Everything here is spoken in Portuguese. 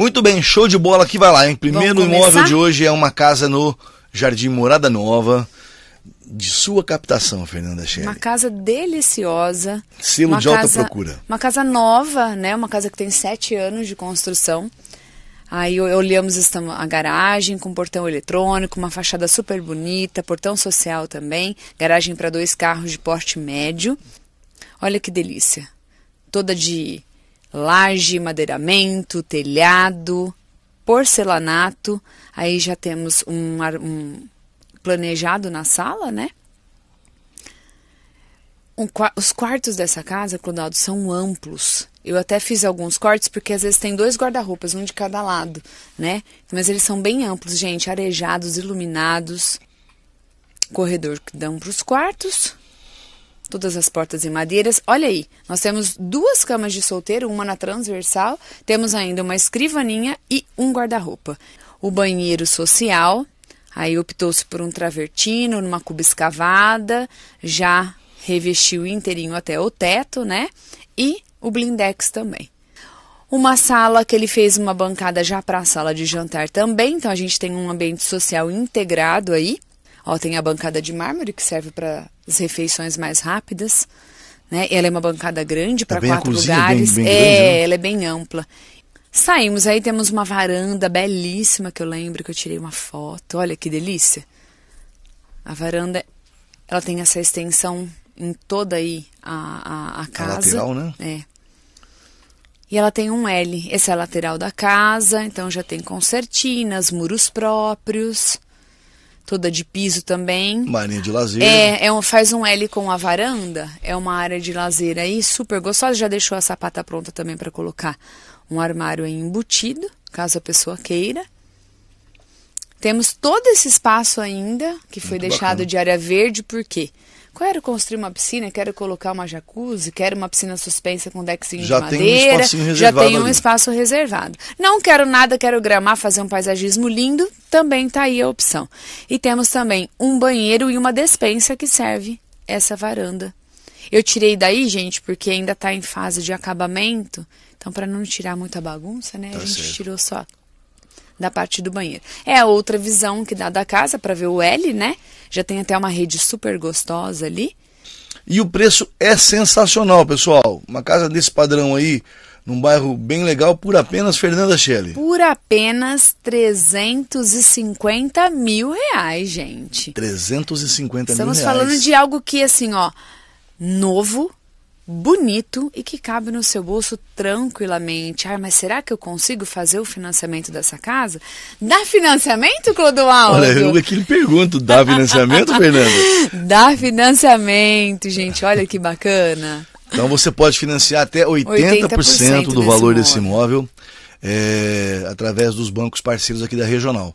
Muito bem, show de bola aqui, vai lá. Hein? Primeiro imóvel de hoje é uma casa no Jardim Morada Nova de sua captação, Fernanda Scherer. Uma casa deliciosa. Selo de alta casa, procura. Uma casa nova, né? Uma casa que tem sete anos de construção. Aí olhamos a garagem com portão eletrônico, uma fachada super bonita, portão social também, garagem para dois carros de porte médio. Olha que delícia. Toda de laje, madeiramento, telhado, porcelanato. Aí já temos um, um planejado na sala, né? Um, os quartos dessa casa, Clodaldo, são amplos. Eu até fiz alguns cortes porque às vezes tem dois guarda-roupas, um de cada lado, né? Mas eles são bem amplos, gente, arejados, iluminados. Corredor que dão para os quartos todas as portas em madeiras. Olha aí, nós temos duas camas de solteiro, uma na transversal, temos ainda uma escrivaninha e um guarda-roupa. O banheiro social, aí optou-se por um travertino, numa cuba escavada, já revestiu inteirinho até o teto, né? E o blindex também. Uma sala que ele fez uma bancada já para a sala de jantar também, então a gente tem um ambiente social integrado aí. Ó, tem a bancada de mármore que serve para as refeições mais rápidas. Né? Ela é uma bancada grande para tá quatro lugares. Bem, bem é, né? ela é bem ampla. Saímos, aí temos uma varanda belíssima que eu lembro que eu tirei uma foto. Olha que delícia. A varanda, ela tem essa extensão em toda aí a, a, a casa. A lateral, né? É. E ela tem um L. Essa é a lateral da casa, então já tem concertinas, muros próprios toda de piso também. Uma área de lazer. É, é um, faz um L com a varanda, é uma área de lazer aí super gostosa. Já deixou a sapata pronta também para colocar um armário embutido, caso a pessoa queira. Temos todo esse espaço ainda, que foi Muito deixado bacana. de área verde, por quê? Quero construir uma piscina, quero colocar uma jacuzzi, quero uma piscina suspensa com deckzinho já de madeira. Tem um já tem um ali. espaço reservado. Não quero nada, quero gramar, fazer um paisagismo lindo também está aí a opção. E temos também um banheiro e uma despensa que serve essa varanda. Eu tirei daí, gente, porque ainda está em fase de acabamento. Então, para não tirar muita bagunça, né? Tá a gente certo. tirou só da parte do banheiro. É a outra visão que dá da casa para ver o L, né? Já tem até uma rede super gostosa ali. E o preço é sensacional, pessoal. Uma casa desse padrão aí, num bairro bem legal por apenas Fernanda Shelley. Por apenas 350 mil reais, gente. 350 Estamos mil reais. Estamos falando de algo que, assim, ó, novo, bonito e que cabe no seu bolso tranquilamente. Ah, mas será que eu consigo fazer o financiamento dessa casa? Dá financiamento, Clodoaldo? Olha, eu aqui é pergunto, dá financiamento, Fernanda? Dá financiamento, gente, olha que bacana. Então você pode financiar até 80%, 80 do valor desse imóvel, imóvel é, através dos bancos parceiros aqui da regional.